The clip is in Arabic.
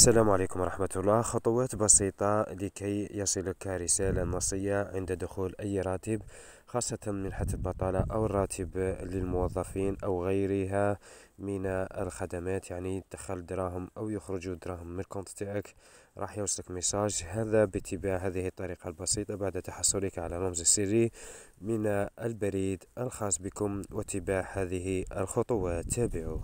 السلام عليكم ورحمة الله خطوات بسيطة لكي يصلك رسالة نصية عند دخول أي راتب خاصة منحة البطالة أو الراتب للموظفين أو غيرها من الخدمات يعني تدخل دراهم أو يخرج دراهم من الكونت تاعك راح يوصلك ميساج هذا باتباع هذه الطريقة البسيطة بعد تحصلك على رمز سري من البريد الخاص بكم واتباع هذه الخطوات تابعوا